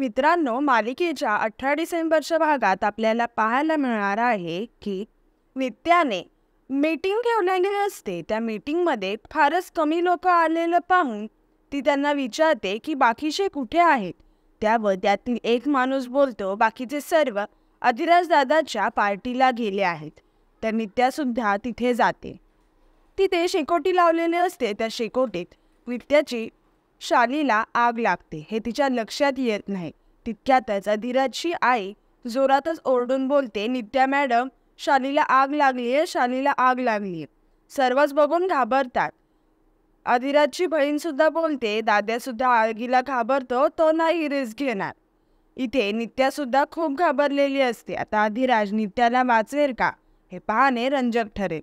मित्रांनो मालिकेच्या अठरा डिसेंबरच्या भागात आपल्याला पाहायला मिळणार आहे की नित्याने मीटिंग ठेवलेली असते त्या मीटिंगमध्ये फारच कमी लोक आलेलं पाहून ती त्यांना विचारते की बाकीचे कुठे आहेत त्यावर त्यातील एक माणूस बोलतो बाकीचे सर्व अधिराजदादाच्या पार्टीला गेले आहेत तर नित्यासुद्धा तिथे जाते तिथे शेकोटी लावलेली असते त्या शेकोटीत नित्याची शालीला आग लागते हे तिच्या लक्षात येत नाही तितक्यातच अधिराजची आई जोरातच ओरडून बोलते नित्या मॅडम शालीला आग लागली आहे शालीला आग लागली आहे सर्वच बघून घाबरतात अधिराजची बहीणसुद्धा बोलते दाद्यासुद्धा आगीला घाबरतो तो नाही रिस्क घेणार इथे नित्यासुद्धा खूप घाबरलेली असते आता अधिराज नित्याला वाचवेल का हे पाहणे रंजक ठरेल